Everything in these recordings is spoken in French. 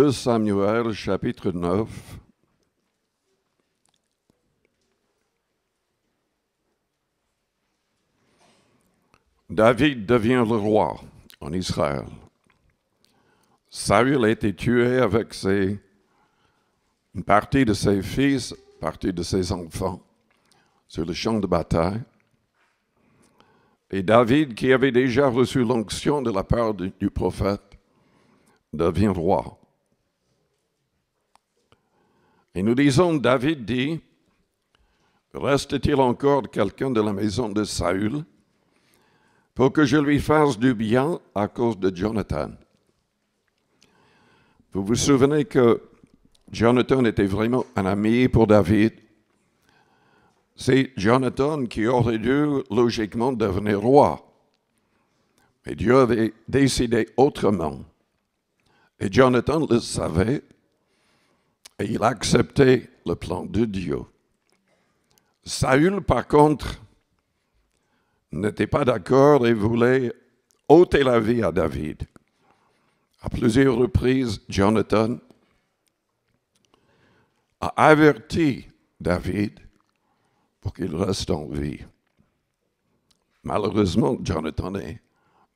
2 Samuel chapitre 9. David devient le roi en Israël. Saül a été tué avec ses, une partie de ses fils, une partie de ses enfants sur le champ de bataille. Et David, qui avait déjà reçu l'onction de la part du prophète, devient roi. Et nous disons, David dit, reste-t-il encore quelqu'un de la maison de Saül pour que je lui fasse du bien à cause de Jonathan Vous vous souvenez que Jonathan était vraiment un ami pour David. C'est Jonathan qui aurait dû logiquement devenir roi. Mais Dieu avait décidé autrement. Et Jonathan le savait et il acceptait le plan de Dieu. Saül, par contre, n'était pas d'accord et voulait ôter la vie à David. À plusieurs reprises, Jonathan a averti David pour qu'il reste en vie. Malheureusement, Jonathan est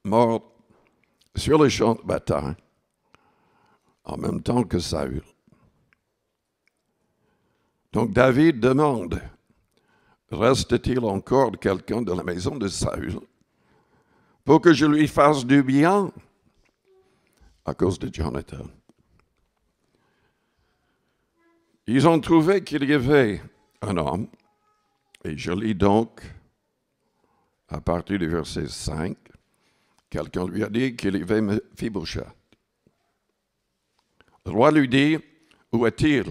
mort sur le champ de bataille en même temps que Saül. Donc David demande, reste-t-il encore quelqu'un dans la maison de Saül pour que je lui fasse du bien à cause de Jonathan Ils ont trouvé qu'il y avait un homme, et je lis donc à partir du verset 5, quelqu'un lui a dit qu'il y avait Mephibosheth. Le roi lui dit, où est-il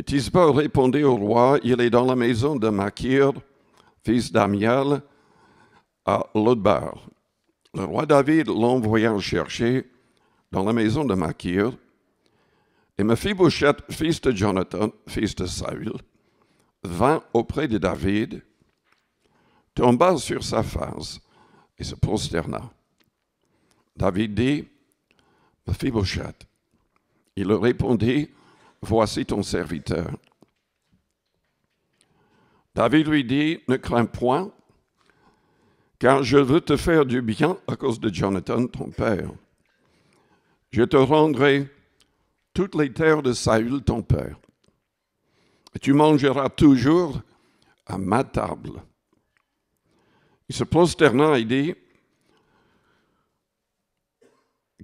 et Isba répondit au roi, il est dans la maison de Makir, fils d'Amiel, à Lodbar. Le roi David l'envoya chercher dans la maison de Makir, et Mephibosheth, fils de Jonathan, fils de Saül, vint auprès de David, tomba sur sa face et se prosterna. David dit, Mephibosheth. Il répondit, Voici ton serviteur. David lui dit, ne crains point, car je veux te faire du bien à cause de Jonathan, ton père. Je te rendrai toutes les terres de Saül, ton père. Et tu mangeras toujours à ma table. Il se prosterna et dit,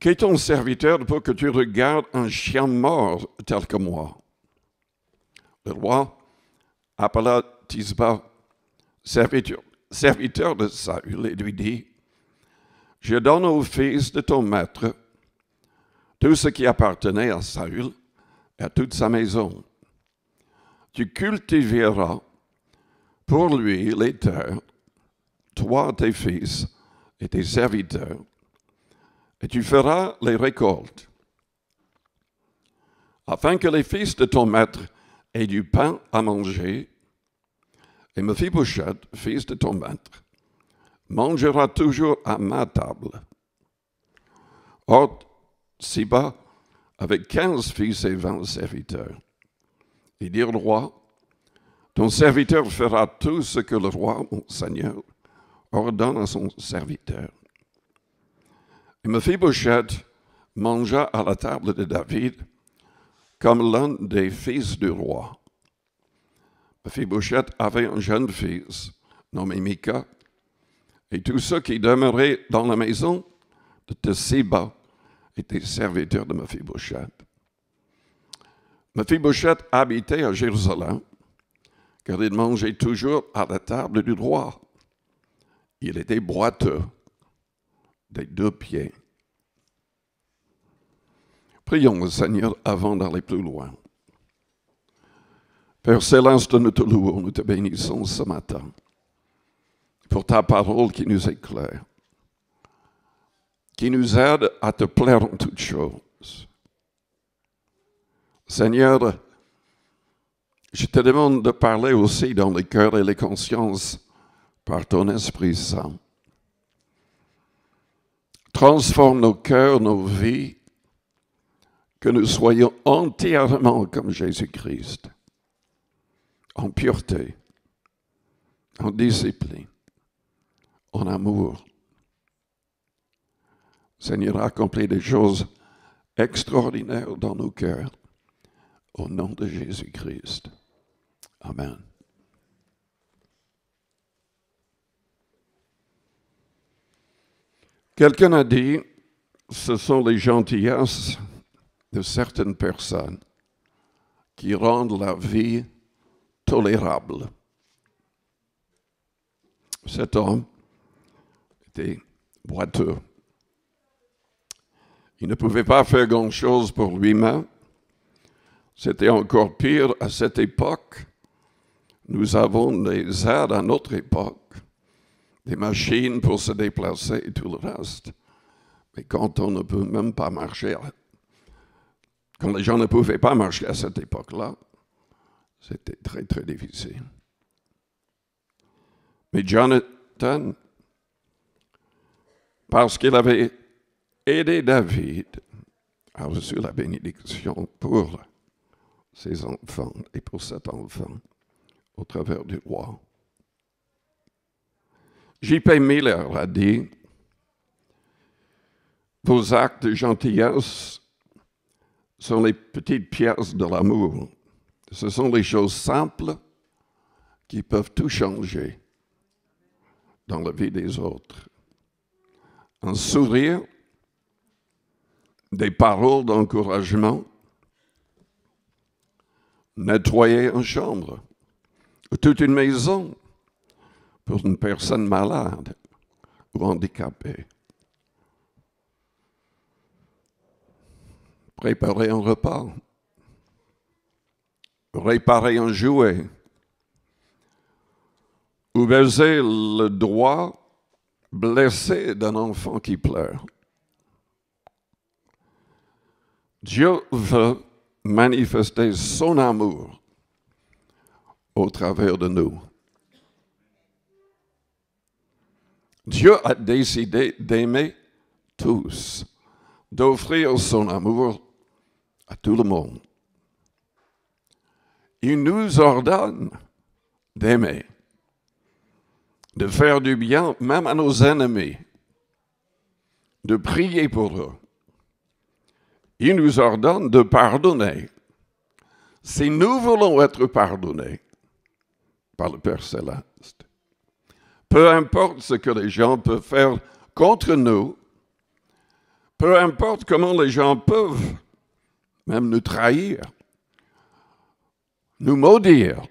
qui ton serviteur pour que tu regardes un chien mort tel que moi Le roi appela Tisba, serviteur, de Saül, et lui dit, Je donne au fils de ton maître tout ce qui appartenait à Saül et à toute sa maison. Tu cultiveras pour lui les terres, toi, tes fils et tes serviteurs, et tu feras les récoltes, afin que les fils de ton maître aient du pain à manger, et Mephibosheth, fils de ton maître, mangera toujours à ma table. Or, Siba avec quinze fils et vingt serviteurs. Et dit le roi, ton serviteur fera tout ce que le roi, mon Seigneur, ordonne à son serviteur. Et Mephibosheth mangea à la table de David comme l'un des fils du roi. Mephibosheth avait un jeune fils nommé Mika, et tous ceux qui demeuraient dans la maison de Tessiba étaient serviteurs de Mephibosheth. Mephibosheth habitait à Jérusalem, car il mangeait toujours à la table du roi. Il était boiteux des deux pieds. Prions le Seigneur avant d'aller plus loin. Père Céleste, nous te louons, nous te bénissons ce matin pour ta parole qui nous éclaire, qui nous aide à te plaire en toutes choses. Seigneur, je te demande de parler aussi dans les cœurs et les consciences par ton Esprit Saint transforme nos cœurs, nos vies, que nous soyons entièrement comme Jésus-Christ, en pureté, en discipline, en amour. Seigneur accomplis des choses extraordinaires dans nos cœurs, au nom de Jésus-Christ. Amen. Quelqu'un a dit, ce sont les gentillesses de certaines personnes qui rendent la vie tolérable. Cet homme était boiteux. Il ne pouvait pas faire grand-chose pour lui-même. C'était encore pire à cette époque. Nous avons des arts à notre époque des machines pour se déplacer et tout le reste. Mais quand on ne peut même pas marcher, quand les gens ne pouvaient pas marcher à cette époque-là, c'était très, très difficile. Mais Jonathan, parce qu'il avait aidé David, a reçu la bénédiction pour ses enfants et pour cet enfant au travers du roi. J.P. Miller a dit Vos actes de gentillesse sont les petites pièces de l'amour. Ce sont les choses simples qui peuvent tout changer dans la vie des autres. Un sourire, des paroles d'encouragement, nettoyer une chambre, toute une maison, pour une personne malade ou handicapée. Préparer un repas, réparer un jouet, ou baiser le droit blessé d'un enfant qui pleure. Dieu veut manifester son amour au travers de nous. Dieu a décidé d'aimer tous, d'offrir son amour à tout le monde. Il nous ordonne d'aimer, de faire du bien même à nos ennemis, de prier pour eux. Il nous ordonne de pardonner. Si nous voulons être pardonnés par le Père Céleste, peu importe ce que les gens peuvent faire contre nous, peu importe comment les gens peuvent même nous trahir, nous maudire.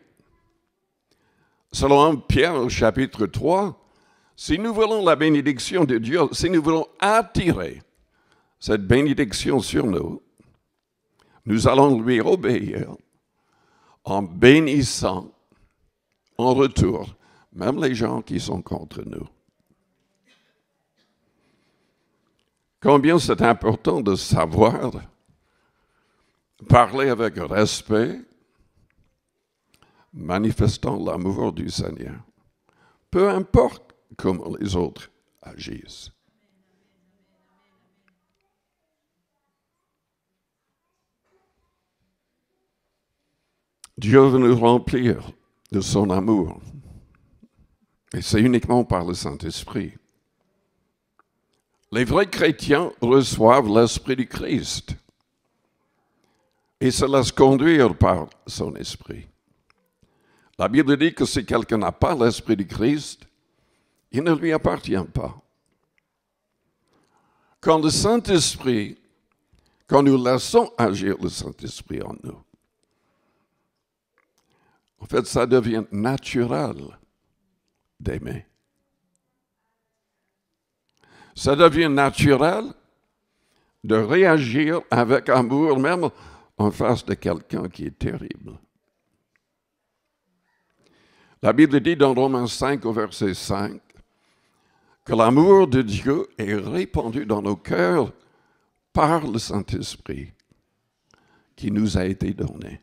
Selon Pierre chapitre 3, si nous voulons la bénédiction de Dieu, si nous voulons attirer cette bénédiction sur nous, nous allons lui obéir en bénissant en retour même les gens qui sont contre nous. Combien c'est important de savoir parler avec respect, manifestant l'amour du Seigneur, peu importe comment les autres agissent. Dieu veut nous remplir de son amour. Et c'est uniquement par le Saint-Esprit. Les vrais chrétiens reçoivent l'Esprit du Christ et se laissent conduire par son Esprit. La Bible dit que si quelqu'un n'a pas l'Esprit du Christ, il ne lui appartient pas. Quand le Saint-Esprit, quand nous laissons agir le Saint-Esprit en nous, en fait, ça devient naturel d'aimer. Ça devient naturel de réagir avec amour, même en face de quelqu'un qui est terrible. La Bible dit dans Romains 5 au verset 5 que l'amour de Dieu est répandu dans nos cœurs par le Saint-Esprit qui nous a été donné.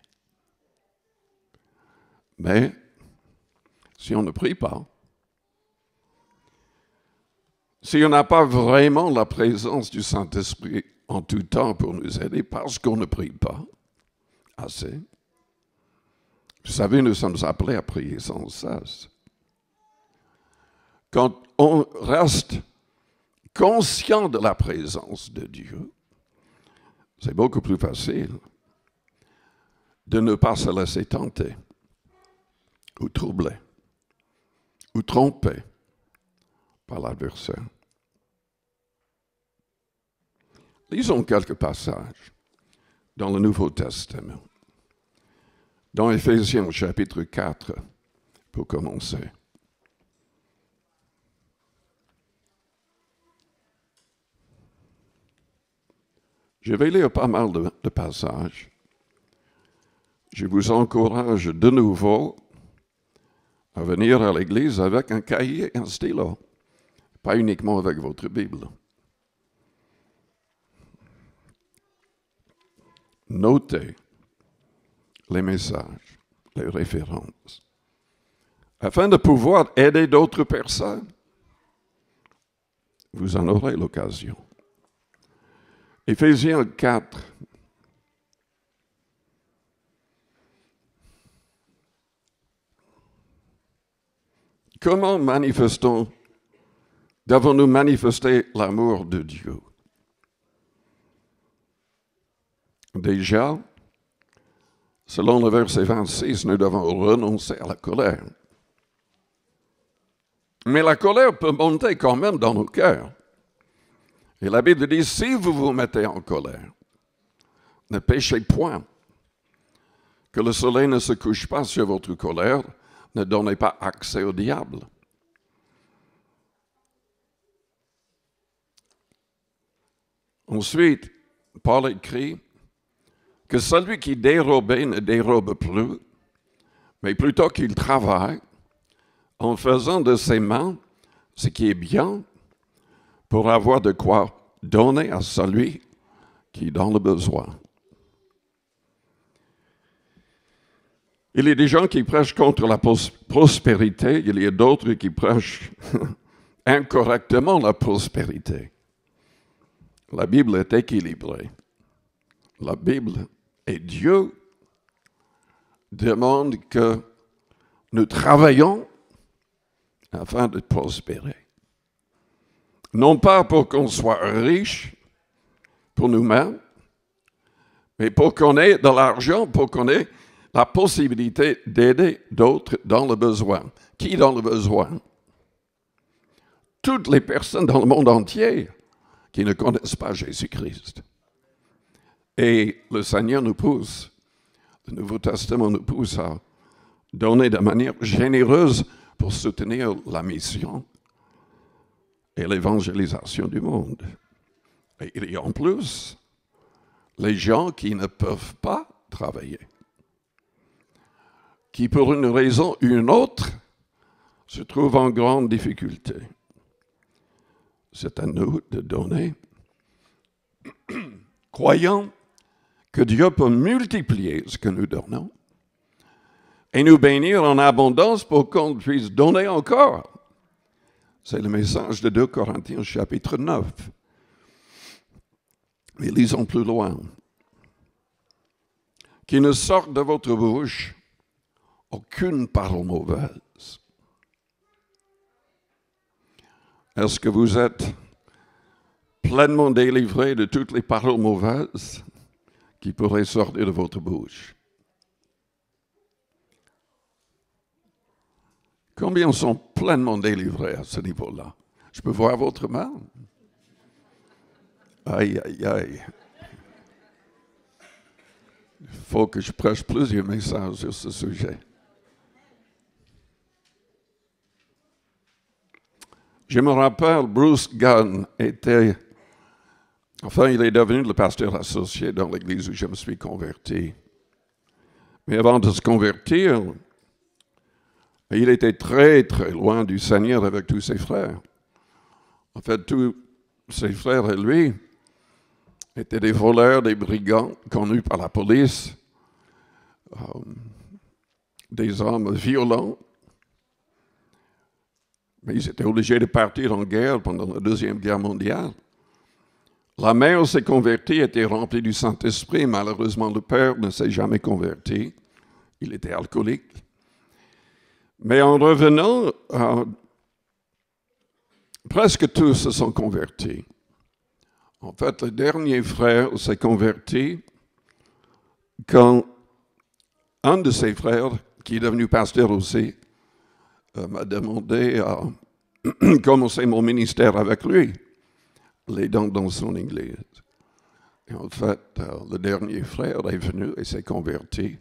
Mais si on ne prie pas, si on n'a pas vraiment la présence du Saint-Esprit en tout temps pour nous aider, parce qu'on ne prie pas assez, vous savez, nous sommes appelés à prier sans cesse. Quand on reste conscient de la présence de Dieu, c'est beaucoup plus facile de ne pas se laisser tenter ou troubler ou tromper à l'adversaire. Lisons quelques passages dans le Nouveau Testament. Dans Ephésiens, chapitre 4, pour commencer. Je vais lire pas mal de, de passages. Je vous encourage de nouveau à venir à l'Église avec un cahier et un stylo pas uniquement avec votre Bible. Notez les messages, les références, afin de pouvoir aider d'autres personnes. Vous en aurez l'occasion. Ephésiens 4. Comment manifestons nous devons-nous manifester l'amour de Dieu. Déjà, selon le verset 26, nous devons renoncer à la colère. Mais la colère peut monter quand même dans nos cœurs. Et la Bible dit, si vous vous mettez en colère, ne péchez point. Que le soleil ne se couche pas sur votre colère, ne donnez pas accès au diable. Ensuite, Paul écrit que celui qui dérobait ne dérobe plus, mais plutôt qu'il travaille en faisant de ses mains ce qui est bien pour avoir de quoi donner à celui qui est dans le besoin. Il y a des gens qui prêchent contre la prospérité, il y a d'autres qui prêchent incorrectement la prospérité. La Bible est équilibrée. La Bible et Dieu demandent que nous travaillons afin de prospérer. Non pas pour qu'on soit riche pour nous-mêmes, mais pour qu'on ait de l'argent, pour qu'on ait la possibilité d'aider d'autres dans le besoin. Qui dans le besoin Toutes les personnes dans le monde entier qui ne connaissent pas Jésus-Christ. Et le Seigneur nous pousse, le Nouveau Testament nous pousse à donner de manière généreuse pour soutenir la mission et l'évangélisation du monde. Et il y a en plus les gens qui ne peuvent pas travailler, qui pour une raison ou une autre se trouvent en grande difficulté c'est à nous de donner. croyant que Dieu peut multiplier ce que nous donnons et nous bénir en abondance pour qu'on puisse donner encore. C'est le message de 2 Corinthiens chapitre 9. Mais lisons plus loin. Qu'il ne sorte de votre bouche aucune parole mauvaise, Est-ce que vous êtes pleinement délivré de toutes les paroles mauvaises qui pourraient sortir de votre bouche Combien sont pleinement délivrés à ce niveau-là Je peux voir votre main Aïe, aïe, aïe. Il faut que je prêche plusieurs messages sur ce sujet. Je me rappelle, Bruce Gunn était, enfin, il est devenu le pasteur associé dans l'église où je me suis converti. Mais avant de se convertir, il était très, très loin du Seigneur avec tous ses frères. En fait, tous ses frères et lui étaient des voleurs, des brigands connus par la police, euh, des hommes violents, mais ils étaient obligés de partir en guerre pendant la Deuxième Guerre mondiale. La mère s'est convertie, était remplie du Saint-Esprit. Malheureusement, le père ne s'est jamais converti. Il était alcoolique. Mais en revenant, euh, presque tous se sont convertis. En fait, le dernier frère s'est converti quand un de ses frères, qui est devenu pasteur aussi, euh, m'a demandé à euh, commencer mon ministère avec lui, les dents dans son église. Et en fait, euh, le dernier frère est venu et s'est converti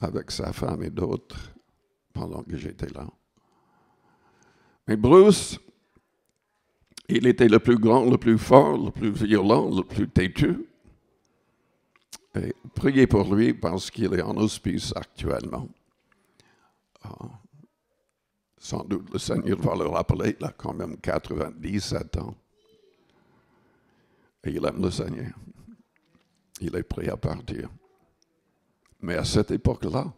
avec sa femme et d'autres pendant que j'étais là. Mais Bruce, il était le plus grand, le plus fort, le plus violent, le plus têtu. Et priez pour lui parce qu'il est en hospice actuellement. Ah. Sans doute le Seigneur va le rappeler, il a quand même 97 ans. Et il aime le Seigneur. Il est prêt à partir. Mais à cette époque-là,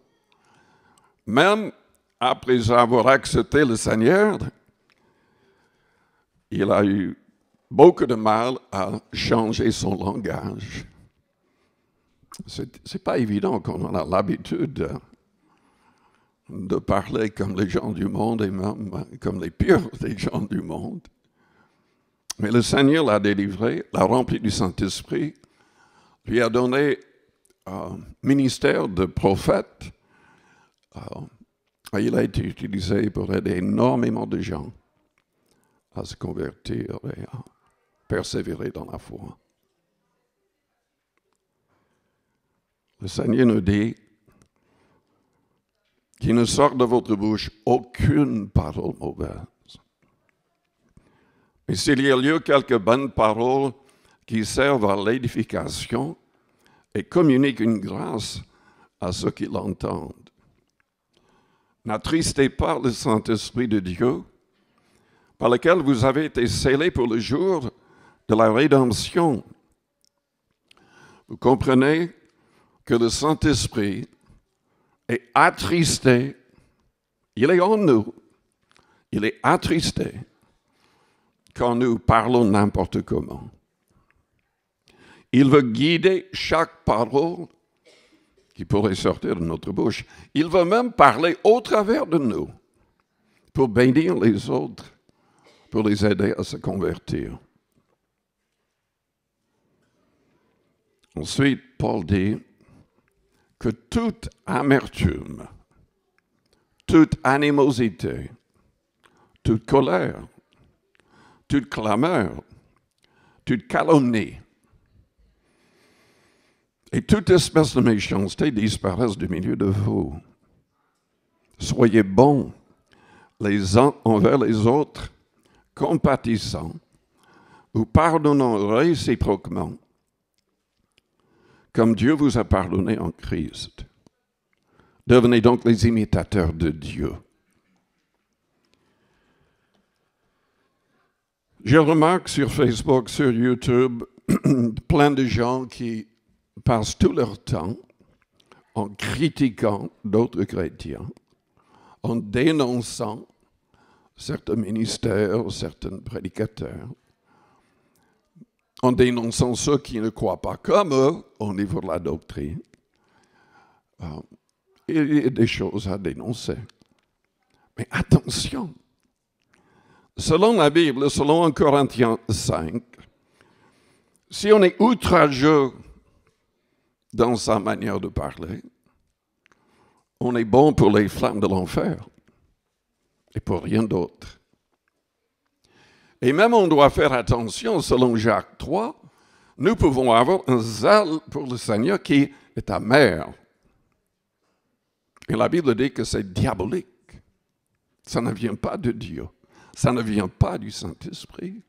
même après avoir accepté le Seigneur, il a eu beaucoup de mal à changer son langage. Ce n'est pas évident qu'on en a l'habitude. Hein de parler comme les gens du monde et même comme les pires des gens du monde. Mais le Seigneur l'a délivré, l'a rempli du Saint-Esprit, lui a donné un euh, ministère de prophète. Euh, il a été utilisé pour aider énormément de gens à se convertir et à persévérer dans la foi. Le Seigneur nous dit, ne sort de votre bouche aucune parole mauvaise. Mais s'il y a lieu quelques bonnes paroles qui servent à l'édification et communiquent une grâce à ceux qui l'entendent. N'attristez pas le Saint-Esprit de Dieu, par lequel vous avez été scellés pour le jour de la rédemption. Vous comprenez que le Saint-Esprit est attristé. Il est en nous. Il est attristé quand nous parlons n'importe comment. Il veut guider chaque parole qui pourrait sortir de notre bouche. Il veut même parler au travers de nous pour bénir les autres, pour les aider à se convertir. Ensuite, Paul dit, que toute amertume, toute animosité, toute colère, toute clameur, toute calomnie et toute espèce de méchanceté disparaissent du milieu de vous. Soyez bons les uns envers les autres, compatissants, ou pardonnant réciproquement, comme Dieu vous a pardonné en Christ. Devenez donc les imitateurs de Dieu. Je remarque sur Facebook, sur YouTube, plein de gens qui passent tout leur temps en critiquant d'autres chrétiens, en dénonçant certains ministères, certains prédicateurs en dénonçant ceux qui ne croient pas comme eux au niveau de la doctrine, euh, il y a des choses à dénoncer. Mais attention, selon la Bible, selon 1 Corinthiens 5, si on est outrageux dans sa manière de parler, on est bon pour les flammes de l'enfer et pour rien d'autre. Et même on doit faire attention, selon Jacques 3, nous pouvons avoir un zèle pour le Seigneur qui est amer. Et la Bible dit que c'est diabolique. Ça ne vient pas de Dieu. Ça ne vient pas du Saint-Esprit.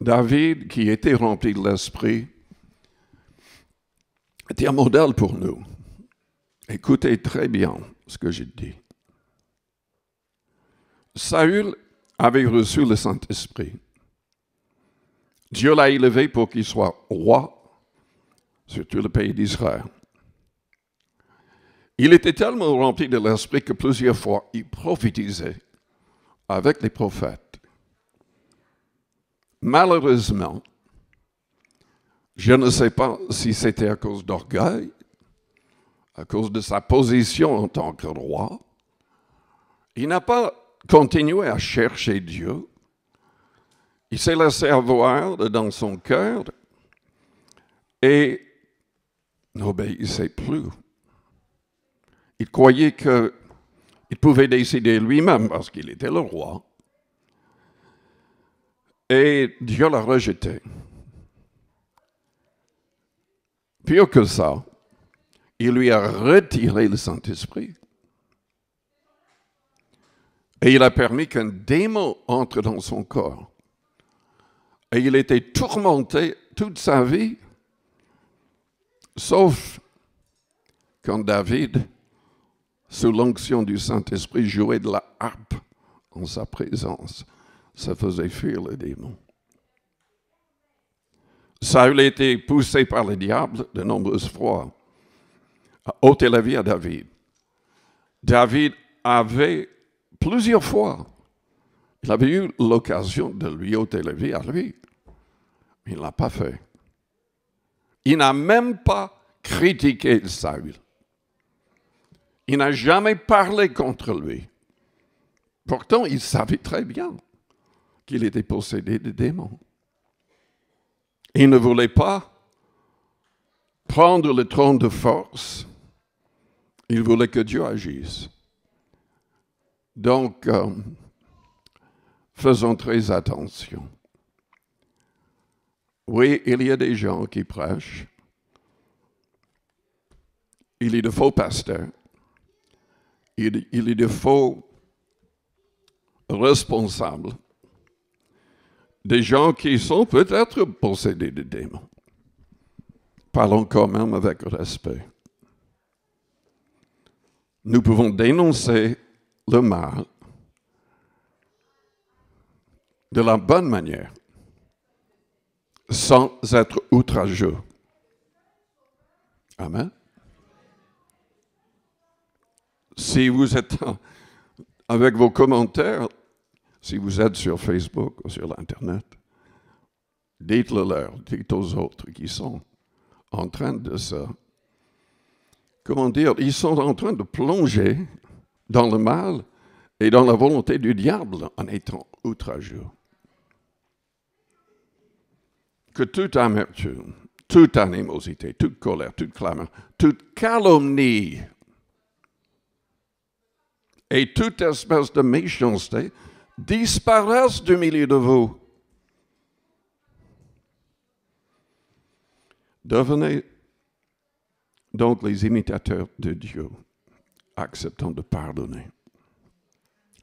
David, qui était rempli de l'Esprit, était un modèle pour nous. Écoutez très bien ce que j'ai dit. Saül avait reçu le Saint-Esprit. Dieu l'a élevé pour qu'il soit roi sur tout le pays d'Israël. Il était tellement rempli de l'Esprit que plusieurs fois il prophétisait avec les prophètes. Malheureusement, je ne sais pas si c'était à cause d'orgueil, à cause de sa position en tant que roi. Il n'a pas continuait à chercher Dieu. Il s'est laissé avoir dans son cœur et n'obéissait plus. Il croyait qu'il pouvait décider lui-même parce qu'il était le roi. Et Dieu l'a rejeté. Pire que ça, il lui a retiré le Saint-Esprit. Et il a permis qu'un démon entre dans son corps. Et il était tourmenté toute sa vie, sauf quand David, sous l'onction du Saint-Esprit, jouait de la harpe en sa présence. Ça faisait fuir le démon. Saül a été poussé par le diable de nombreuses fois à ôter la vie à David. David avait plusieurs fois. Il avait eu l'occasion de lui ôter la vie à lui. Il ne l'a pas fait. Il n'a même pas critiqué Saül. Il n'a jamais parlé contre lui. Pourtant, il savait très bien qu'il était possédé de démons. Il ne voulait pas prendre le trône de force. Il voulait que Dieu agisse. Donc, euh, faisons très attention. Oui, il y a des gens qui prêchent. Il y a de faux pasteurs. Il, il y a de faux responsables. Des gens qui sont peut-être possédés de démons. Parlons quand même avec respect. Nous pouvons dénoncer le mal de la bonne manière, sans être outrageux. Amen. Si vous êtes avec vos commentaires, si vous êtes sur Facebook ou sur l'Internet, dites leur, dites aux autres qui sont en train de se... Comment dire Ils sont en train de plonger dans le mal et dans la volonté du diable en étant outrageux. Que toute amertume, toute animosité, toute colère, toute clameur, toute calomnie et toute espèce de méchanceté disparaissent du milieu de vous. Devenez donc les imitateurs de Dieu acceptant de pardonner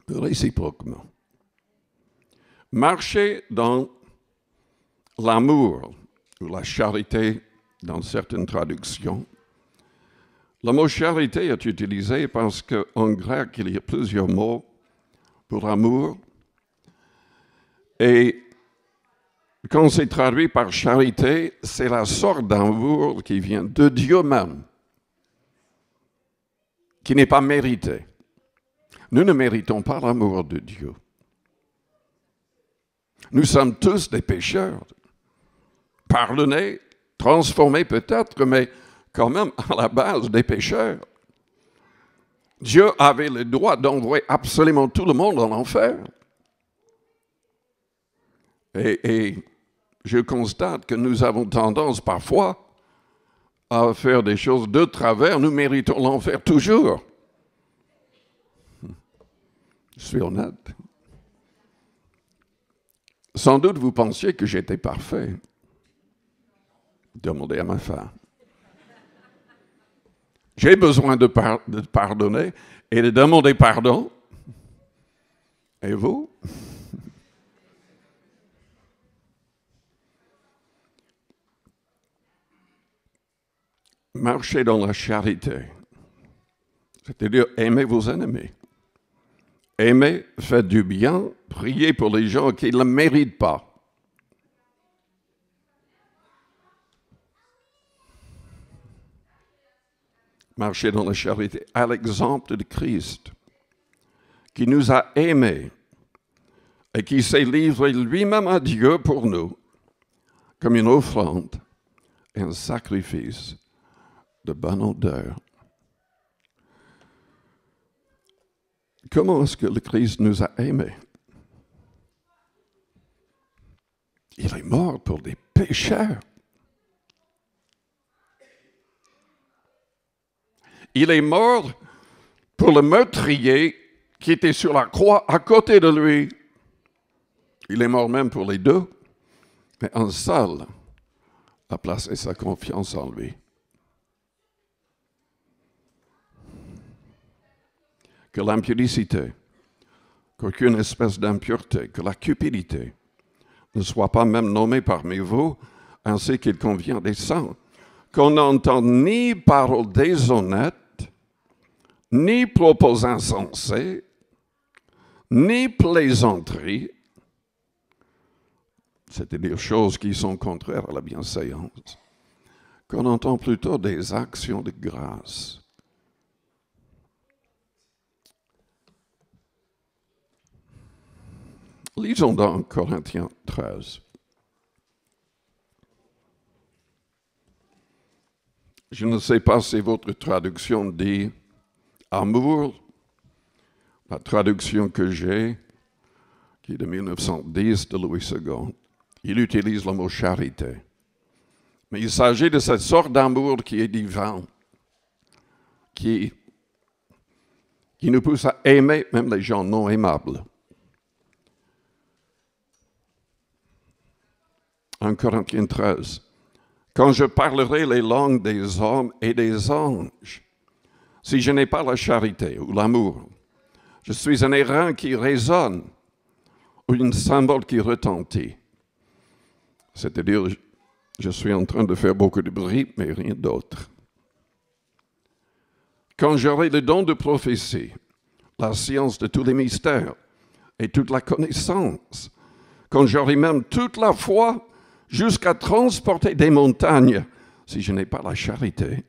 réciproquement. Marcher dans l'amour ou la charité dans certaines traductions. Le mot charité est utilisé parce qu'en grec, il y a plusieurs mots pour amour. Et quand c'est traduit par charité, c'est la sorte d'amour qui vient de Dieu même qui n'est pas mérité. Nous ne méritons pas l'amour de Dieu. Nous sommes tous des pécheurs, pardonnés, transformés peut-être, mais quand même à la base des pécheurs. Dieu avait le droit d'envoyer absolument tout le monde en enfer. et je constate que nous avons tendance parfois à faire des choses de travers, nous méritons l'enfer toujours. Je suis honnête. Sans doute vous pensiez que j'étais parfait. Demandez à ma femme. J'ai besoin de, de pardonner et de demander pardon. Et vous marchez dans la charité, c'est-à-dire aimez vos ennemis. Aimez, faites du bien, priez pour les gens qui ne le méritent pas. Marchez dans la charité, à l'exemple de Christ, qui nous a aimés et qui s'est livré lui-même à Dieu pour nous, comme une offrande, et un sacrifice de bonne odeur. Comment est-ce que le Christ nous a aimés? Il est mort pour des pécheurs. Il est mort pour le meurtrier qui était sur la croix à côté de lui. Il est mort même pour les deux, mais un seul place placé sa confiance en lui. que l'impudicité, qu'aucune espèce d'impureté, que la cupidité ne soit pas même nommée parmi vous, ainsi qu'il convient des saints, qu'on n'entende ni paroles déshonnêtes, ni propos insensés, ni plaisanteries, c'est-à-dire choses qui sont contraires à la bienséance, qu'on entend plutôt des actions de grâce Lisons dans Corinthiens 13. Je ne sais pas si votre traduction dit amour. La traduction que j'ai, qui est de 1910 de Louis II, il utilise le mot charité. Mais il s'agit de cette sorte d'amour qui est divin, qui, qui nous pousse à aimer même les gens non aimables. en Corinthiens 13. Quand je parlerai les langues des hommes et des anges, si je n'ai pas la charité ou l'amour, je suis un errant qui résonne ou une symbole qui retentit. C'est-à-dire, je suis en train de faire beaucoup de bruit, mais rien d'autre. Quand j'aurai le don de prophétie, la science de tous les mystères et toute la connaissance, quand j'aurai même toute la foi jusqu'à transporter des montagnes. Si je n'ai pas la charité,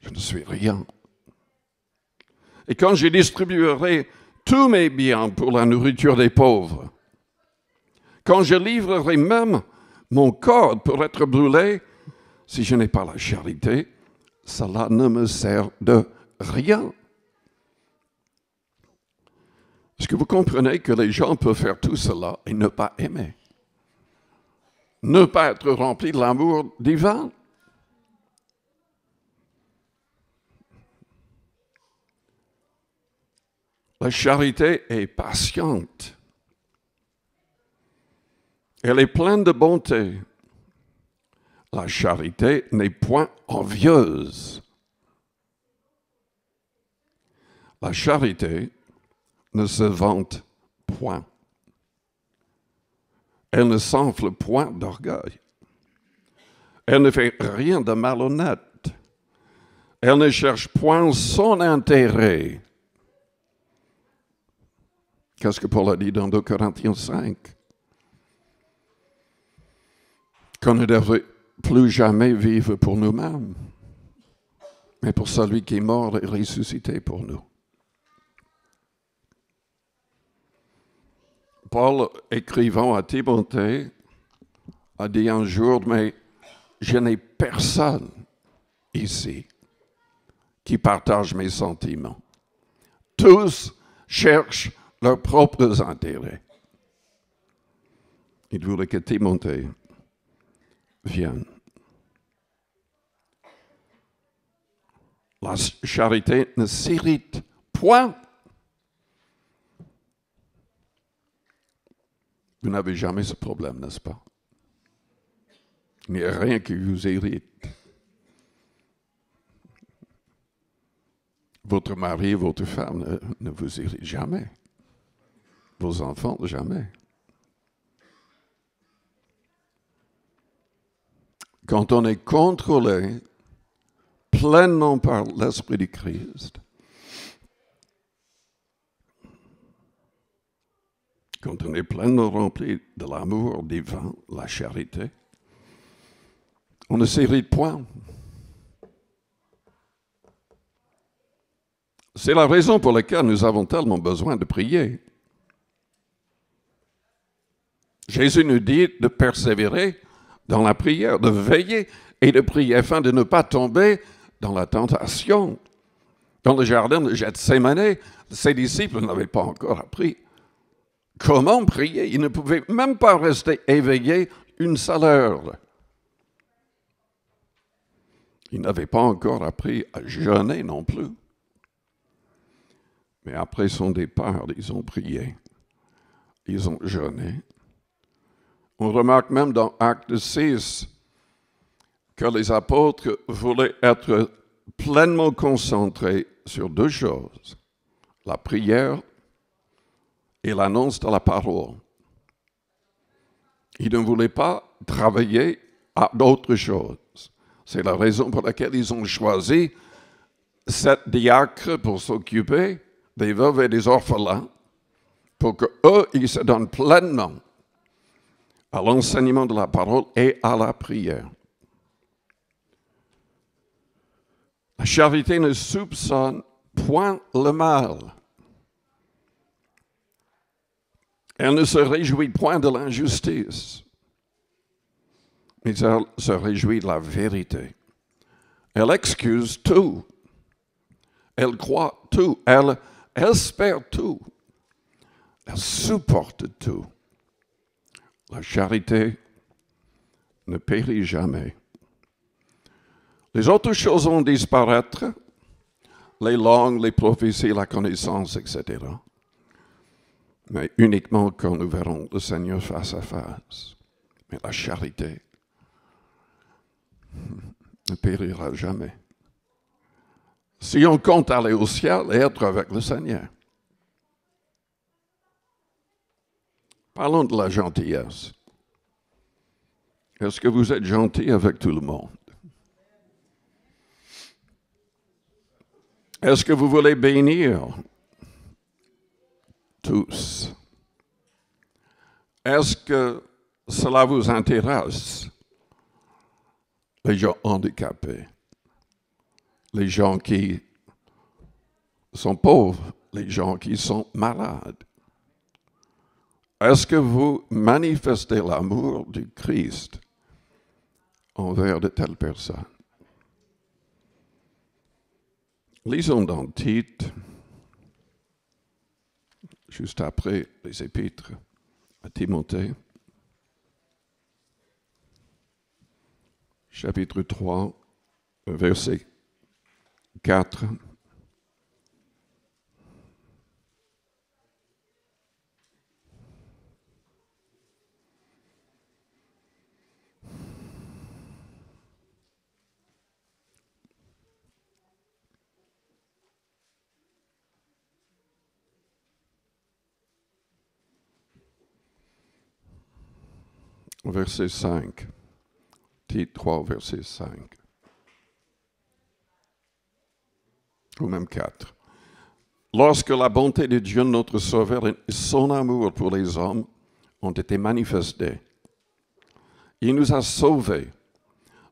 je ne suis rien. Et quand je distribuerai tous mes biens pour la nourriture des pauvres, quand je livrerai même mon corps pour être brûlé, si je n'ai pas la charité, cela ne me sert de rien. Est-ce que vous comprenez que les gens peuvent faire tout cela et ne pas aimer ne pas être rempli de l'amour divin. La charité est patiente. Elle est pleine de bonté. La charité n'est point envieuse. La charité ne se vante point. Elle ne s'enfle point d'orgueil. Elle ne fait rien de malhonnête. Elle ne cherche point son intérêt. Qu'est-ce que Paul a dit dans 2 Corinthiens 5? Qu'on ne devrait plus jamais vivre pour nous-mêmes, mais pour celui qui est mort et ressuscité pour nous. Paul, écrivant à Timothée, a dit un jour, mais je n'ai personne ici qui partage mes sentiments. Tous cherchent leurs propres intérêts. Il voulait que Timothée vienne. La charité ne s'irrite point Vous n'avez jamais ce problème, n'est-ce pas? Il n'y a rien qui vous irrite. Votre mari, votre femme ne, vous irrite jamais. Vos enfants, jamais. Quand on est contrôlé pleinement par l'Esprit du Christ, quand on est pleinement rempli de l'amour divin, la charité, on ne s'irrite point. C'est la raison pour laquelle nous avons tellement besoin de prier. Jésus nous dit de persévérer dans la prière, de veiller et de prier afin de ne pas tomber dans la tentation. Dans le jardin de Gethsemane, ses disciples n'avaient pas encore appris Comment prier Il ne pouvait même pas rester éveillé une seule heure. Il n'avait pas encore appris à jeûner non plus. Mais après son départ, ils ont prié. Ils ont jeûné. On remarque même dans Acte 6 que les apôtres voulaient être pleinement concentrés sur deux choses, la prière et l'annonce de la parole. Ils ne voulaient pas travailler à d'autres choses. C'est la raison pour laquelle ils ont choisi cette diacre pour s'occuper des veuves et des orphelins, pour que eux, ils se donnent pleinement à l'enseignement de la parole et à la prière. La charité ne soupçonne point le mal. Elle ne se réjouit point de l'injustice, mais elle se réjouit de la vérité. Elle excuse tout. Elle croit tout. Elle espère tout. Elle supporte tout. La charité ne périt jamais. Les autres choses vont disparaître, les langues, les prophéties, la connaissance, etc mais uniquement quand nous verrons le Seigneur face à face. Mais la charité ne périra jamais. Si on compte aller au ciel et être avec le Seigneur. Parlons de la gentillesse. Est-ce que vous êtes gentil avec tout le monde? Est-ce que vous voulez bénir tous. Est-ce que cela vous intéresse Les gens handicapés, les gens qui sont pauvres, les gens qui sont malades. Est-ce que vous manifestez l'amour du Christ envers de telles personnes Lisons dans Tite juste après les épîtres à Timothée, chapitre 3, verset 4. verset 5. Titre 3, verset 5. Ou même 4. Lorsque la bonté de Dieu notre Sauveur et son amour pour les hommes ont été manifestés, il nous a sauvés,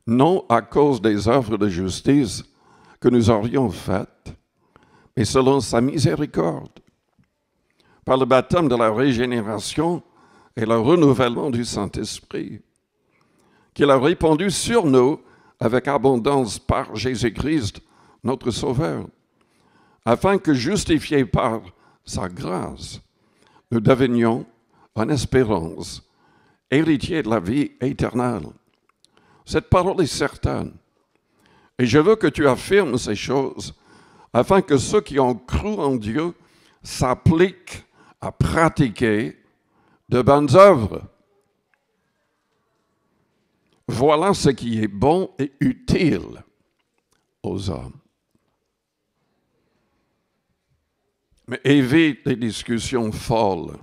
non à cause des œuvres de justice que nous aurions faites, mais selon sa miséricorde, par le baptême de la régénération et le renouvellement du Saint-Esprit, qu'il a répandu sur nous avec abondance par Jésus-Christ, notre Sauveur, afin que, justifiés par sa grâce, nous devenions en espérance héritiers de la vie éternelle. Cette parole est certaine. Et je veux que tu affirmes ces choses afin que ceux qui ont cru en Dieu s'appliquent à pratiquer de bonnes œuvres. Voilà ce qui est bon et utile aux hommes. Mais évite les discussions folles,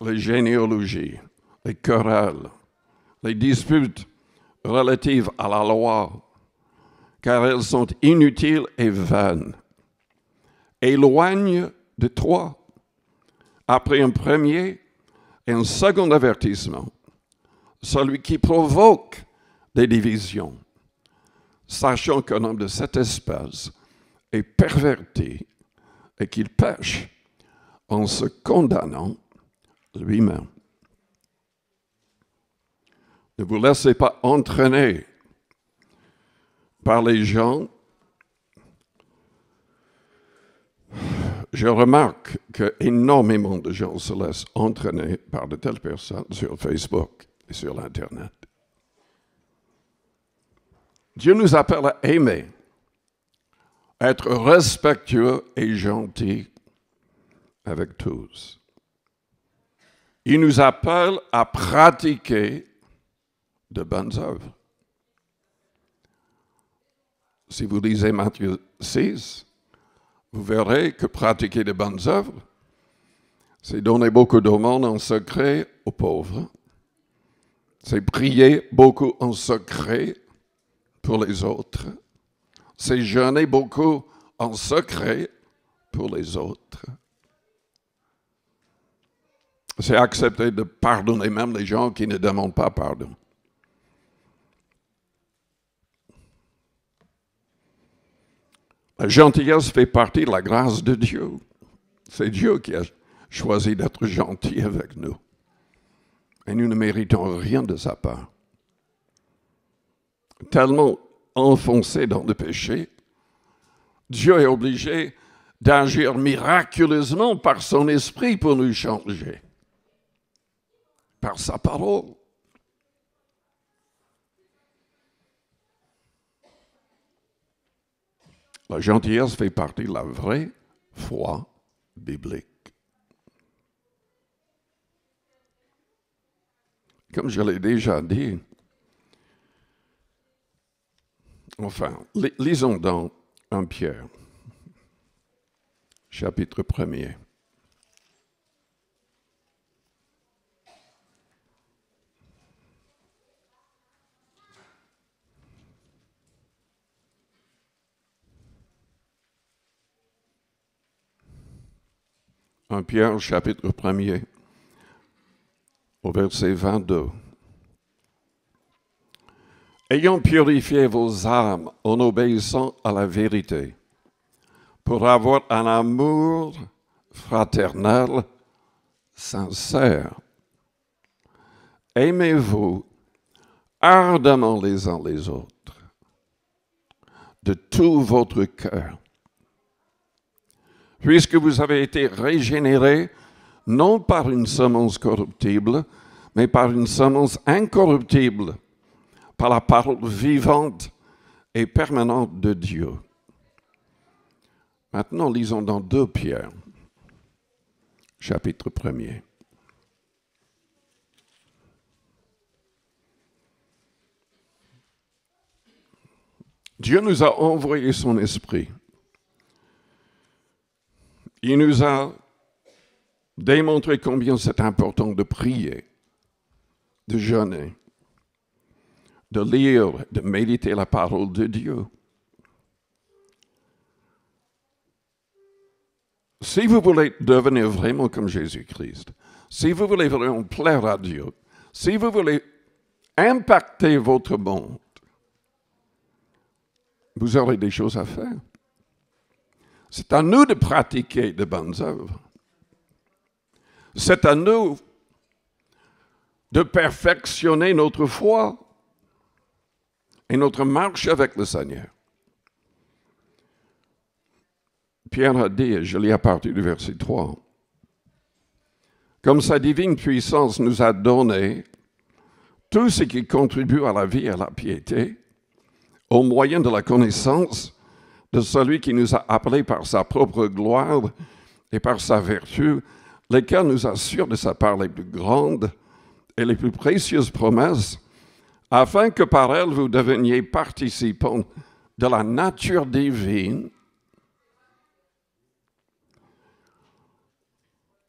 les généalogies, les querelles, les disputes relatives à la loi, car elles sont inutiles et vaines. Éloigne de toi, après un premier et un second avertissement, celui qui provoque des divisions, sachant qu'un homme de cette espèce est perverti et qu'il pêche en se condamnant lui-même. Ne vous laissez pas entraîner par les gens je remarque que énormément de gens se laissent entraîner par de telles personnes sur Facebook et sur l'Internet. Dieu nous appelle à aimer, être respectueux et gentil avec tous. Il nous appelle à pratiquer de bonnes œuvres. Si vous lisez Matthieu 6, vous verrez que pratiquer les bonnes œuvres, c'est donner beaucoup d'aumônes en secret aux pauvres. C'est prier beaucoup en secret pour les autres. C'est jeûner beaucoup en secret pour les autres. C'est accepter de pardonner même les gens qui ne demandent pas pardon. La gentillesse fait partie de la grâce de Dieu. C'est Dieu qui a choisi d'être gentil avec nous. Et nous ne méritons rien de sa part. Tellement enfoncé dans le péché, Dieu est obligé d'agir miraculeusement par son esprit pour nous changer, par sa parole. La gentillesse fait partie de la vraie foi biblique. Comme je l'ai déjà dit, enfin, lisons dans 1 Pierre, chapitre 1er. 1 Pierre chapitre 1er, au verset 22. Ayant purifié vos âmes en obéissant à la vérité, pour avoir un amour fraternel sincère, aimez-vous ardemment les uns les autres, de tout votre cœur, puisque vous avez été régénérés non par une semence corruptible, mais par une semence incorruptible, par la parole vivante et permanente de Dieu. Maintenant, lisons dans 2 Pierre, chapitre 1 Dieu nous a envoyé son esprit il nous a démontré combien c'est important de prier, de jeûner, de lire, de méditer la parole de Dieu. Si vous voulez devenir vraiment comme Jésus-Christ, si vous voulez vraiment plaire à Dieu, si vous voulez impacter votre monde, vous aurez des choses à faire. C'est à nous de pratiquer de bonnes œuvres. C'est à nous de perfectionner notre foi et notre marche avec le Seigneur. Pierre a dit, et je lis à partir du verset 3, comme sa divine puissance nous a donné tout ce qui contribue à la vie et à la piété, au moyen de la connaissance de celui qui nous a appelés par sa propre gloire et par sa vertu, lesquels nous assure de sa part les plus grandes et les plus précieuses promesses, afin que par elles vous deveniez participants de la nature divine.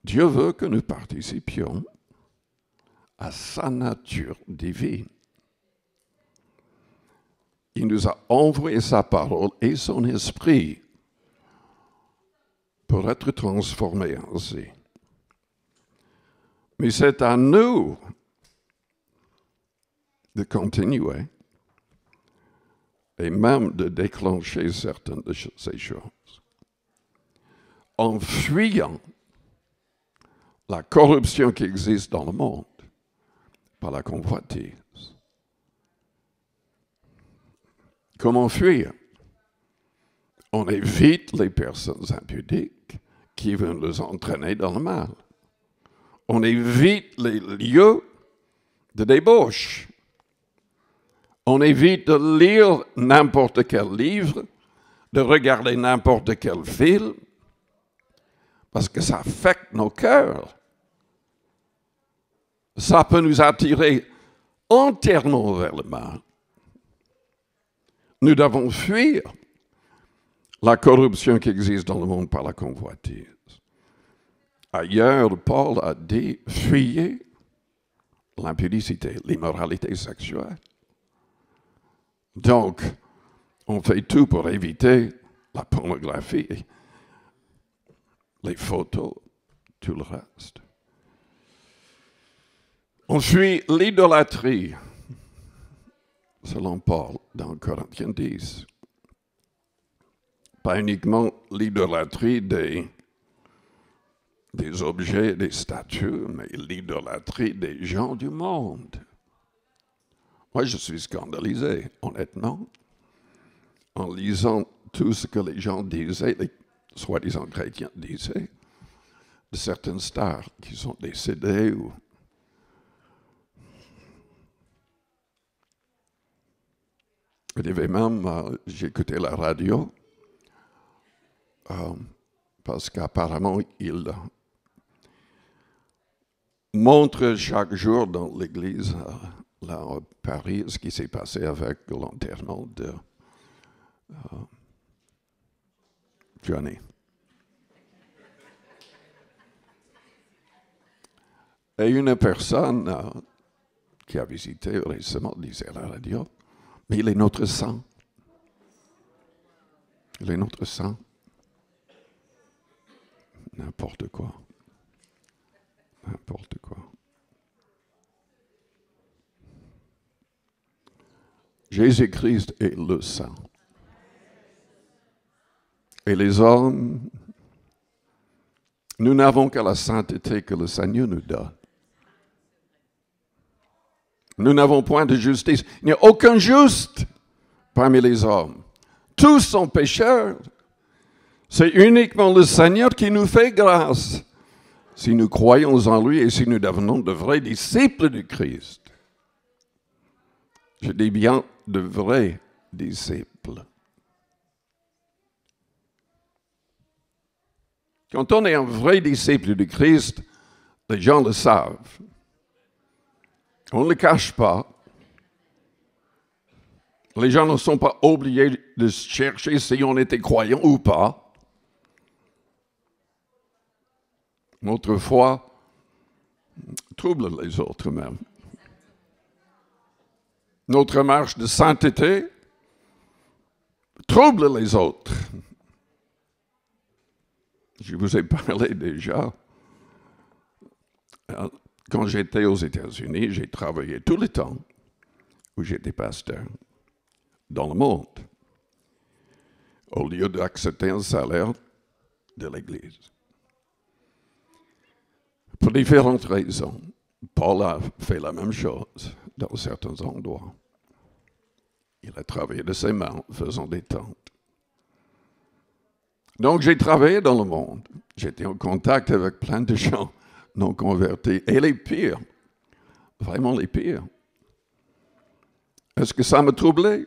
Dieu veut que nous participions à sa nature divine. Il nous a envoyé sa parole et son esprit pour être transformés ainsi. Mais c'est à nous de continuer et même de déclencher certaines de ces choses en fuyant la corruption qui existe dans le monde par la convoitise. Comment fuir On évite les personnes impudiques qui veulent nous entraîner dans le mal. On évite les lieux de débauche. On évite de lire n'importe quel livre, de regarder n'importe quel film, parce que ça affecte nos cœurs. Ça peut nous attirer entièrement vers le mal nous devons fuir la corruption qui existe dans le monde par la convoitise. Ailleurs, Paul a dit fuyez l'impudicité, l'immoralité sexuelle. Donc, on fait tout pour éviter la pornographie, les photos, tout le reste. On fuit l'idolâtrie selon Paul dans Corinthiens 10. Pas uniquement l'idolâtrie des, des objets, des statues, mais l'idolâtrie des gens du monde. Moi, je suis scandalisé, honnêtement, en lisant tout ce que les gens disaient, les soi-disant chrétiens disaient, de certaines stars qui sont décédées ou j'écoutais la radio, um, parce qu'apparemment, il euh, montre chaque jour dans l'église, euh, là à Paris, ce qui s'est passé avec l'enterrement de euh, Johnny. Et une personne qui a visité récemment disait à la radio, mais il est notre sang. Il est notre sang. N'importe quoi. N'importe quoi. Jésus-Christ est le sang. Et les hommes, nous n'avons qu'à la sainteté que le Seigneur nous donne. Nous n'avons point de justice. Il n'y a aucun juste parmi les hommes. Tous sont pécheurs. C'est uniquement le Seigneur qui nous fait grâce si nous croyons en lui et si nous devenons de vrais disciples du Christ. Je dis bien de vrais disciples. Quand on est un vrai disciple du Christ, les gens le savent. On ne le cache pas. Les gens ne sont pas obligés de chercher si on était croyant ou pas. Notre foi trouble les autres même. Notre marche de sainteté trouble les autres. Je vous ai parlé déjà quand j'étais aux États-Unis, j'ai travaillé tout le temps où j'étais pasteur dans le monde, au lieu d'accepter un salaire de l'Église. Pour différentes raisons, Paul a fait la même chose dans certains endroits. Il a travaillé de ses mains, faisant des tentes. Donc j'ai travaillé dans le monde. J'étais en contact avec plein de gens non convertis, et les pires, vraiment les pires. Est-ce que ça me troublait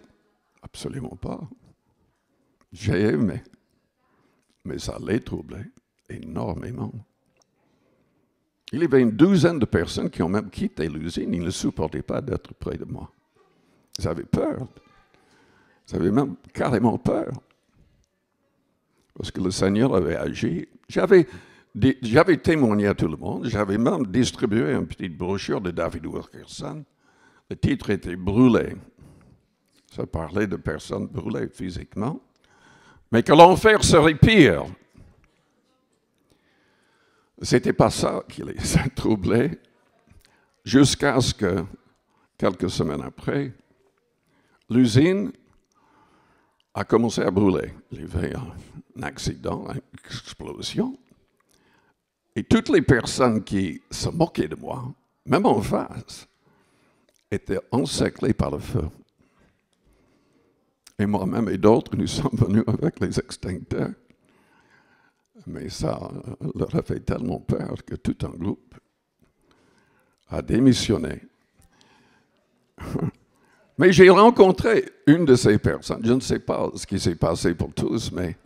Absolument pas. J'ai aimé, mais ça les troublait énormément. Il y avait une douzaine de personnes qui ont même quitté l'usine. Ils ne supportaient pas d'être près de moi. Ils avaient peur. Ils avaient même carrément peur. Parce que le Seigneur avait agi. J'avais j'avais témoigné à tout le monde, j'avais même distribué une petite brochure de David Wilkerson. Le titre était Brûlé. Ça parlait de personnes brûlées physiquement, mais que l'enfer serait pire. C'était pas ça qui les a troublés, jusqu'à ce que, quelques semaines après, l'usine a commencé à brûler. Il y avait un accident, une explosion. Et toutes les personnes qui se moquaient de moi, même en face, étaient encerclées par le feu. Et moi-même et d'autres, nous sommes venus avec les extincteurs. Mais ça leur a fait tellement peur que tout un groupe a démissionné. mais j'ai rencontré une de ces personnes. Je ne sais pas ce qui s'est passé pour tous, mais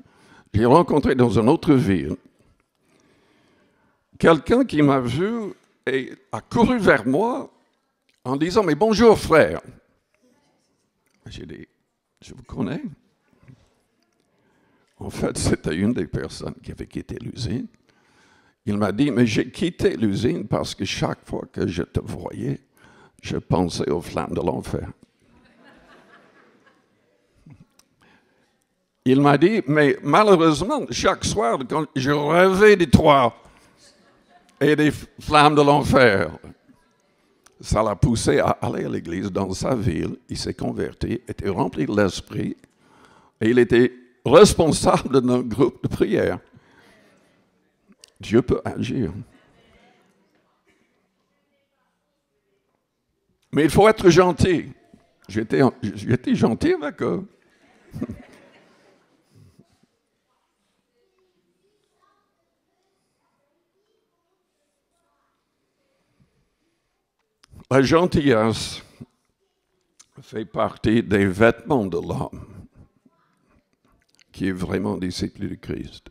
j'ai rencontré dans une autre ville quelqu'un qui m'a vu et a couru vers moi en disant Mais bonjour frère. J'ai dit Je vous connais. En fait, c'était une des personnes qui avait quitté l'usine. Il m'a dit Mais j'ai quitté l'usine parce que chaque fois que je te voyais, je pensais aux flammes de l'enfer. Il m'a dit, mais malheureusement, chaque soir, quand je rêvais des toi, et des flammes de l'enfer. Ça l'a poussé à aller à l'église dans sa ville. Il s'est converti, était rempli de l'esprit et il était responsable de groupe de prière. Dieu peut agir. Mais il faut être gentil. J'étais gentil avec eux. La gentillesse fait partie des vêtements de l'homme qui est vraiment disciple du Christ.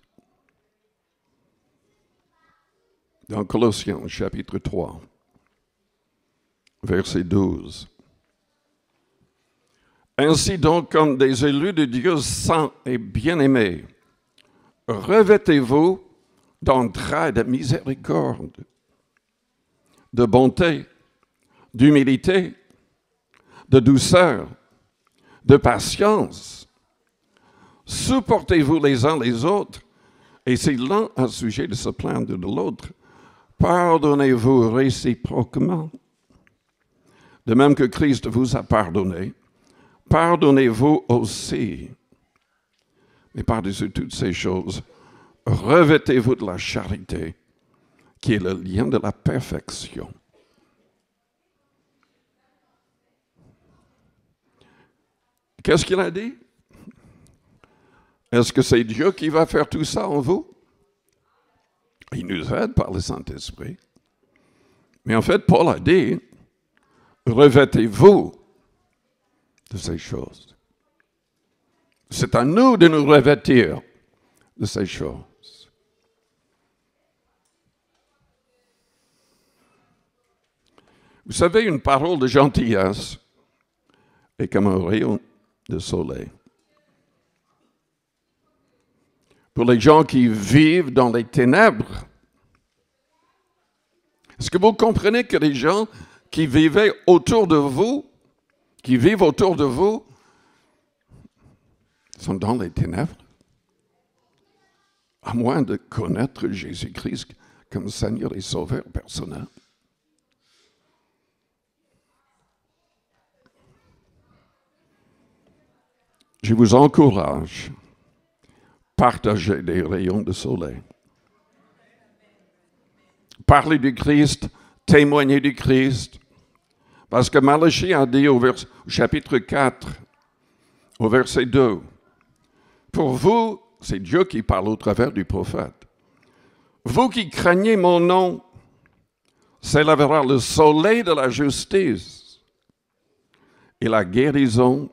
Dans Colossiens chapitre 3, verset 12. Ainsi donc, comme des élus de Dieu saints et bien-aimés, revêtez-vous trait de miséricorde, de bonté, d'humilité, de douceur, de patience. Supportez-vous les uns les autres, et si l'un a sujet de se plaindre de l'autre, pardonnez-vous réciproquement. De même que Christ vous a pardonné, pardonnez-vous aussi. Mais par-dessus toutes ces choses, revêtez-vous de la charité, qui est le lien de la perfection. Qu'est-ce qu'il a dit Est-ce que c'est Dieu qui va faire tout ça en vous Il nous aide par le Saint-Esprit. Mais en fait, Paul a dit, revêtez-vous de ces choses. C'est à nous de nous revêtir de ces choses. Vous savez, une parole de gentillesse est comme un rayon de soleil. Pour les gens qui vivent dans les ténèbres, est-ce que vous comprenez que les gens qui vivaient autour de vous, qui vivent autour de vous, sont dans les ténèbres? À moins de connaître Jésus-Christ comme Seigneur et Sauveur personnel. je vous encourage, partagez les rayons de soleil. Parlez du Christ, témoignez du Christ. Parce que Malachie a dit au, chapitre 4, au verset 2, Pour vous, c'est Dieu qui parle au travers du prophète. Vous qui craignez mon nom, s'élèvera le soleil de la justice et la guérison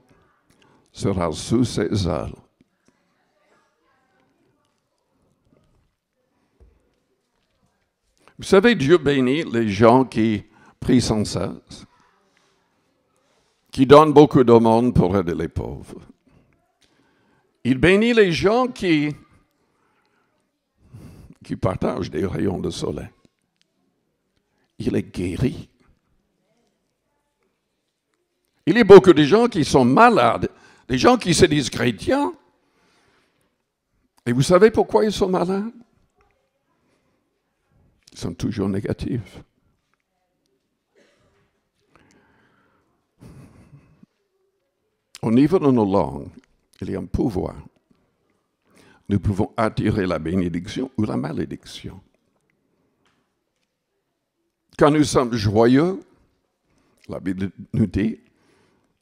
sera sous ses ailes. Vous savez, Dieu bénit les gens qui prient sans cesse, qui donnent beaucoup monde pour aider les pauvres. Il bénit les gens qui, qui partagent des rayons de soleil. Il est guéri. Il y a beaucoup de gens qui sont malades des gens qui se disent chrétiens. Et vous savez pourquoi ils sont malins Ils sont toujours négatifs. Au niveau de nos langues, il y a un pouvoir. Nous pouvons attirer la bénédiction ou la malédiction. Quand nous sommes joyeux, la Bible nous dit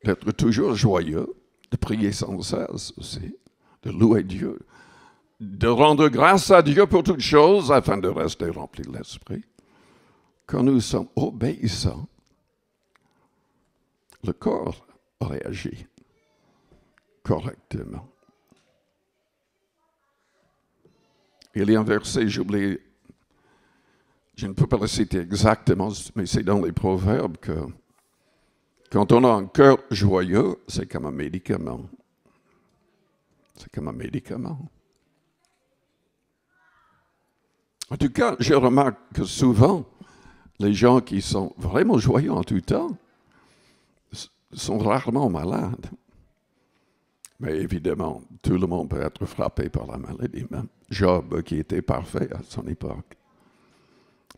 d'être toujours joyeux, de prier sans cesse aussi, de louer Dieu, de rendre grâce à Dieu pour toutes choses afin de rester rempli de l'Esprit. Quand nous sommes obéissants, le corps réagit correctement. Il y a un verset, j'oublie, je ne peux pas le citer exactement, mais c'est dans les proverbes que quand on a un cœur joyeux, c'est comme un médicament. C'est comme un médicament. En tout cas, je remarque que souvent, les gens qui sont vraiment joyeux en tout temps sont rarement malades. Mais évidemment, tout le monde peut être frappé par la maladie, même Job qui était parfait à son époque.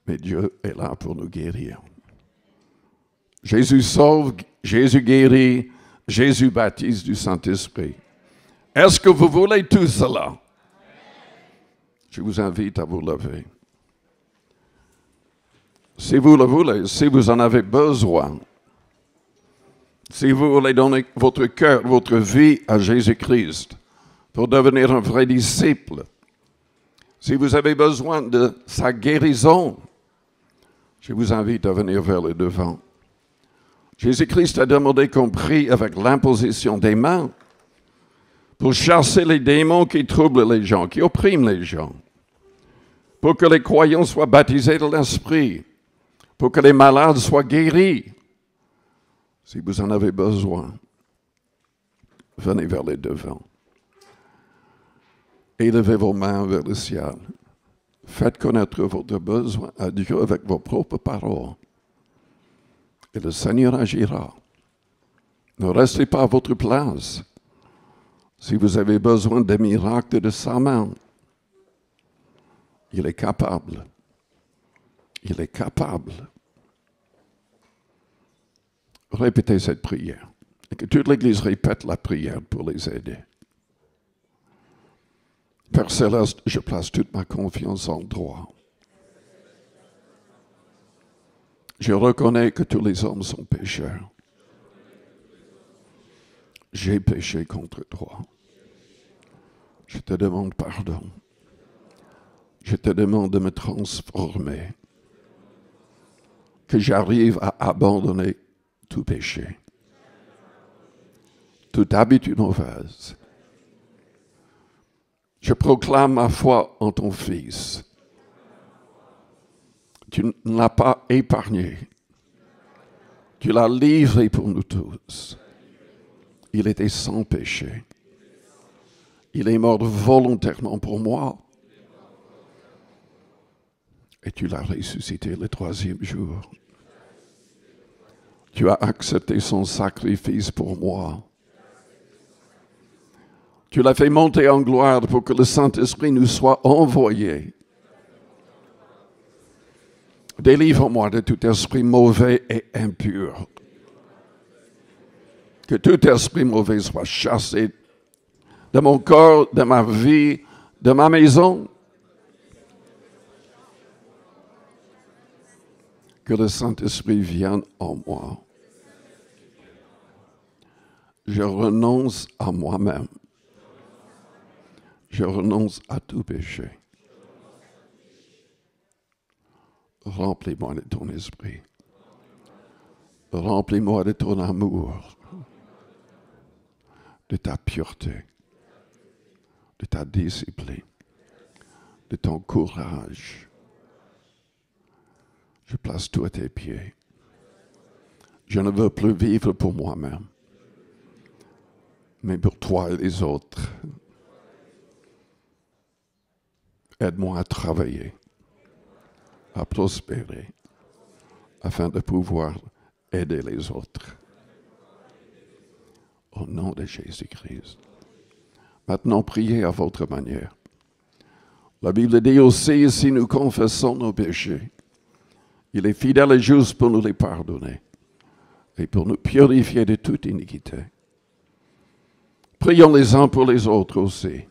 Mais Dieu est là pour nous guérir. Jésus sauve, Jésus guérit, Jésus baptise du Saint-Esprit. Est-ce que vous voulez tout cela? Je vous invite à vous lever. Si vous le voulez, si vous en avez besoin, si vous voulez donner votre cœur, votre vie à Jésus-Christ pour devenir un vrai disciple, si vous avez besoin de sa guérison, je vous invite à venir vers le devant. Jésus-Christ a demandé qu'on prie avec l'imposition des mains pour chasser les démons qui troublent les gens, qui oppriment les gens, pour que les croyants soient baptisés de l'Esprit, pour que les malades soient guéris. Si vous en avez besoin, venez vers les devants. Élevez vos mains vers le ciel. Faites connaître votre besoin à Dieu avec vos propres paroles et le Seigneur agira. Ne restez pas à votre place si vous avez besoin des miracles de sa main. Il est capable. Il est capable. Répétez cette prière. Et que toute l'Église répète la prière pour les aider. Père Céleste, je place toute ma confiance en toi. Je reconnais que tous les hommes sont pécheurs. J'ai péché contre toi. Je te demande pardon. Je te demande de me transformer. Que j'arrive à abandonner tout péché, toute habitude mauvaise. Je proclame ma foi en ton Fils tu ne l'as pas épargné. Tu l'as livré pour nous tous. Il était sans péché. Il est mort volontairement pour moi. Et tu l'as ressuscité le troisième jour. Tu as accepté son sacrifice pour moi. Tu l'as fait monter en gloire pour que le Saint-Esprit nous soit envoyé délivre-moi de tout esprit mauvais et impur. Que tout esprit mauvais soit chassé de mon corps, de ma vie, de ma maison. Que le Saint-Esprit vienne en moi. Je renonce à moi-même. Je renonce à tout péché. Remplis-moi de ton esprit. Remplis-moi de ton amour, de ta pureté, de ta discipline, de ton courage. Je place tout à tes pieds. Je ne veux plus vivre pour moi-même, mais pour toi et les autres. Aide-moi à travailler à prospérer afin de pouvoir aider les autres. Au nom de Jésus-Christ. Maintenant, priez à votre manière. La Bible dit aussi, si nous confessons nos péchés, il est fidèle et juste pour nous les pardonner et pour nous purifier de toute iniquité. Prions les uns pour les autres aussi.